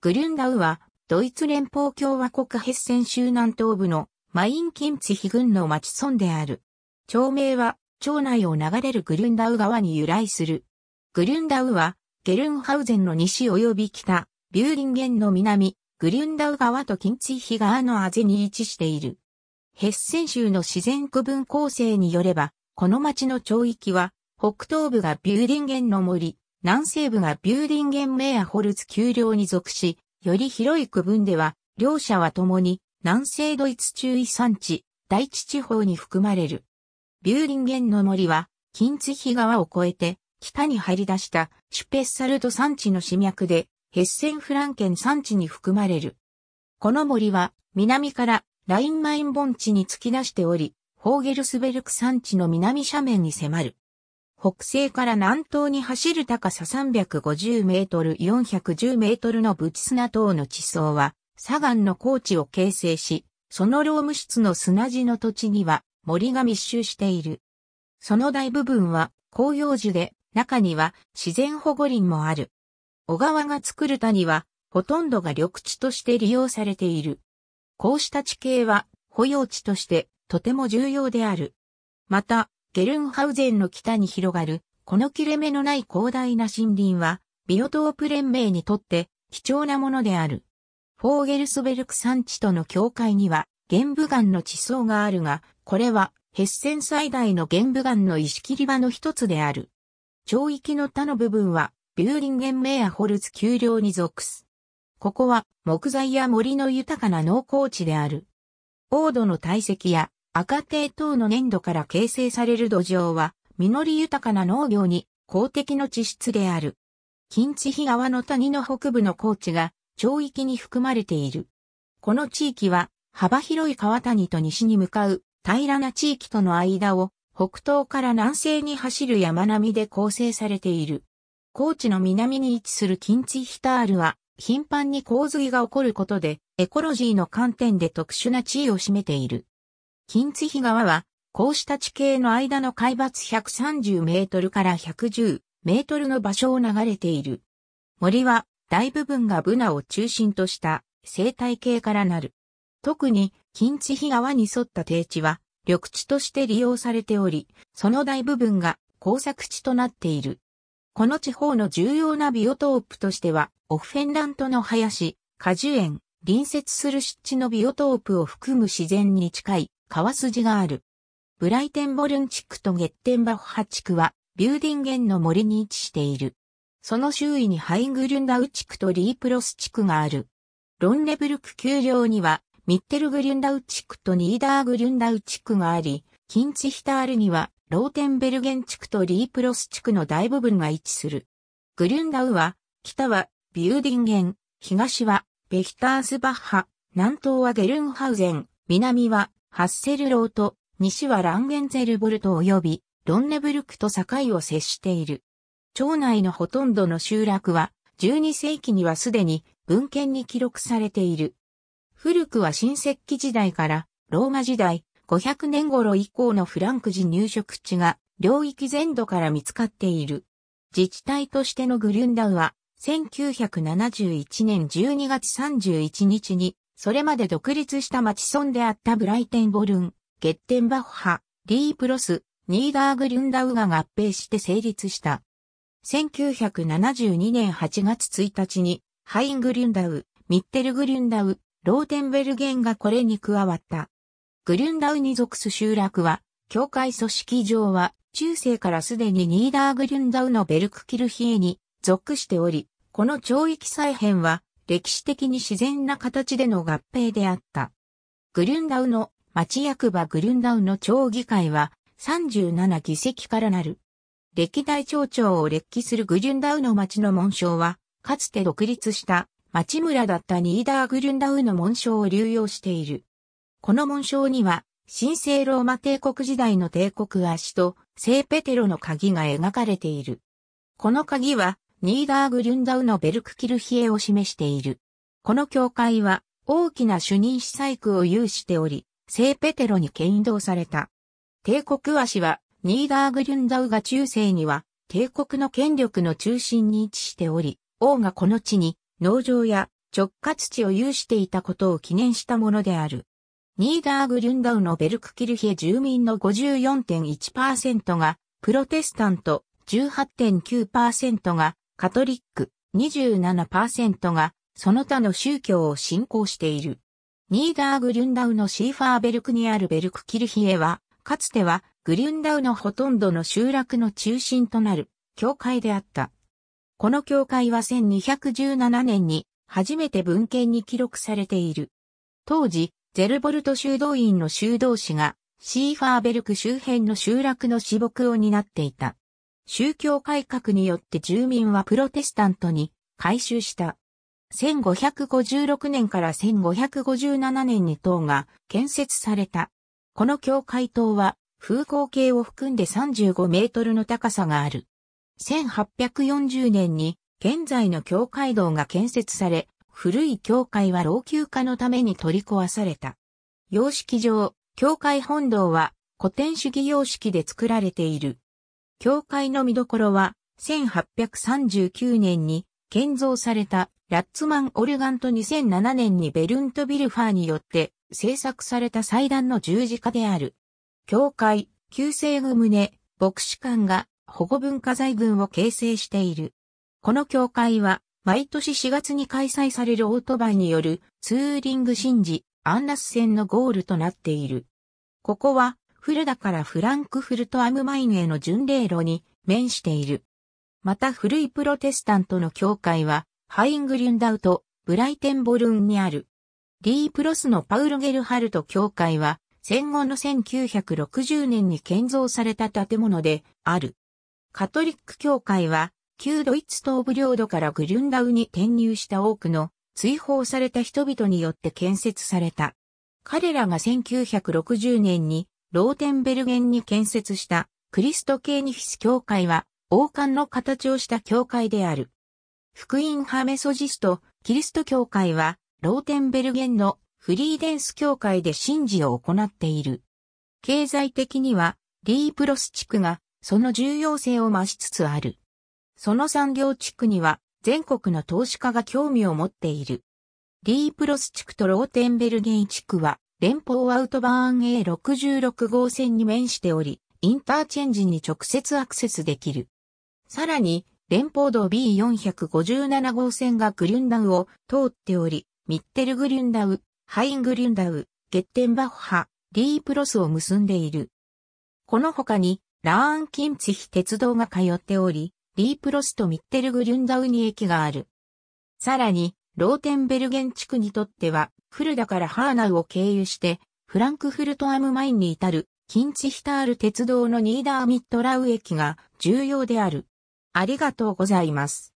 グルンダウは、ドイツ連邦共和国ヘッセン州南東部のマインキンツヒ郡の町村である。町名は、町内を流れるグルンダウ川に由来する。グルンダウは、ゲルンハウゼンの西及び北、ビューリンゲンの南、グルンダウ川とキンツヒ川のあぜに位置している。ヘッセン州の自然区分構成によれば、この町の町域は、北東部がビューリンゲンの森、南西部がビューディンゲンメアホルツ丘陵に属し、より広い区分では、両者は共に南西ドイツ中遺産地、大地地方に含まれる。ビューディンゲンの森は、金津日川を越えて、北に張り出したシュペッサルト山地の市脈で、ヘッセンフランケン山地に含まれる。この森は、南からラインマイン盆地に突き出しており、ホーゲルスベルク山地の南斜面に迫る。北西から南東に走る高さ350メートル410メートルのブチ砂等の地層は、砂岩の高地を形成し、そのローム質の砂地の土地には森が密集している。その大部分は紅葉樹で、中には自然保護林もある。小川が作る谷は、ほとんどが緑地として利用されている。こうした地形は、保養地としてとても重要である。また、ゲルンハウゼンの北に広がる、この切れ目のない広大な森林は、ビオトープ連盟にとって貴重なものである。フォーゲルスベルク山地との境界には、玄武岩の地層があるが、これは、ヘッセン最大の玄武岩の石切り場の一つである。町域の他の部分は、ビューリンゲンメアホルツ丘陵に属す。ここは木材や森の豊かな農耕地である。王土の堆積や赤帝等の粘土から形成される土壌は、実り豊かな農業に公的の地質である。近地比川の谷の北部の高地が、町域に含まれている。この地域は、幅広い川谷と西に向かう平らな地域との間を北東から南西に走る山並みで構成されている。高地の南に位置する近地ヒタールは頻繁に洪水が起こることでエコロジーの観点で特殊な地位を占めている。金津日川は、こうした地形の間の海抜130メートルから110メートルの場所を流れている。森は大部分がブナを中心とした生態系からなる。特に近地日川に沿った低地は緑地として利用されており、その大部分が工作地となっている。この地方の重要なビオトープとしては、オフェンラントの林、果樹園、隣接する湿地のビオトープを含む自然に近い川筋がある。ブライテンボルン地区とゲッテンバッハ地区は、ビューディンゲンの森に位置している。その周囲にハイグルンダウ地区とリープロス地区がある。ロンレブルク丘陵には、ミッテルグリュンダウ地区とニーダーグリュンダウ地区があり、キンチヒタールには、ローテンベルゲン地区とリープロス地区の大部分が位置する。グリュンダウは、北はビューディンゲン、東はベヒタースバッハ、南東はゲルンハウゼン、南はハッセルローと西はランゲンゼルボルト及びロンネブルクと境を接している。町内のほとんどの集落は12世紀にはすでに文献に記録されている。古くは新石器時代からローマ時代500年頃以降のフランク時入植地が領域全土から見つかっている。自治体としてのグュンダウは1971年12月31日にそれまで独立した町村であったブライテンボルン、ゲッテンバッハ、リープロス、ニーダーグリュンダウが合併して成立した。1972年8月1日に、ハイングリュンダウ、ミッテルグリュンダウ、ローテンベルゲンがこれに加わった。グリュンダウに属す集落は、教会組織上は、中世からすでにニーダーグリュンダウのベルクキルヒエに属しており、この町域再編は、歴史的に自然な形での合併であった。グルンダウの町役場グルンダウの町議会は37議席からなる。歴代町長を歴記するグルンダウの町の紋章は、かつて独立した町村だったニーダーグルンダウの紋章を流用している。この紋章には、神聖ローマ帝国時代の帝国足と聖ペテロの鍵が描かれている。この鍵はニーダーグリュンダウのベルクキルヒエを示している。この教会は大きな主任司祭区を有しており、聖ペテロに献動された。帝国足はニーダーグリュンダウが中世には帝国の権力の中心に位置しており、王がこの地に農場や直轄地を有していたことを記念したものである。ニーダーグリュンダウのベルクキルヒエ住民の54.1%がプロテスタント、18.9%がカトリック27%がその他の宗教を信仰している。ニーダーグリュンダウのシーファーベルクにあるベルクキルヒエは、かつてはグリュンダウのほとんどの集落の中心となる教会であった。この教会は1217年に初めて文献に記録されている。当時、ゼルボルト修道院の修道士がシーファーベルク周辺の集落の私牧を担っていた。宗教改革によって住民はプロテスタントに改宗した。1556年から1557年に塔が建設された。この教会塔は風光計を含んで35メートルの高さがある。1840年に現在の教会堂が建設され、古い教会は老朽化のために取り壊された。様式上、教会本堂は古典主義様式で作られている。教会の見どころは、1839年に建造されたラッツマンオルガンと2007年にベルント・ビルファーによって制作された祭壇の十字架である。教会、旧制具宗、牧師館が保護文化財群を形成している。この教会は、毎年4月に開催されるオートバイによるツーリング神事、アンナス戦のゴールとなっている。ここは、フルダからフランクフルトアムマインへの巡礼路に面している。また古いプロテスタントの教会は、ハイングリュンダウト、ブライテンボルンにある。リープロスのパウル・ゲルハルト教会は、戦後の1960年に建造された建物である。カトリック教会は、旧ドイツ東部領土からグリュンダウに転入した多くの追放された人々によって建設された。彼らが1960年にローテンベルゲンに建設したクリスト系ニフィス教会は王冠の形をした教会である。福音派メソジスト、キリスト教会はローテンベルゲンのフリーデンス教会で神事を行っている。経済的にはリープロス地区がその重要性を増しつつある。その産業地区には全国の投資家が興味を持っている。リープロス地区とローテンベルゲン地区は連邦アウトバーン A66 号線に面しており、インターチェンジに直接アクセスできる。さらに、連邦道 B457 号線がグリュンダウを通っており、ミッテルグリュンダウ、ハイングリュンダウ、ゲッテンバッハ、リープロスを結んでいる。この他に、ラーンキンツヒ鉄道が通っており、リープロスとミッテルグリュンダウに駅がある。さらに、ローテンベルゲン地区にとっては、フルダからハーナウを経由して、フランクフルトアムマインに至る、キンチヒタール鉄道のニーダーミットラウ駅が重要である。ありがとうございます。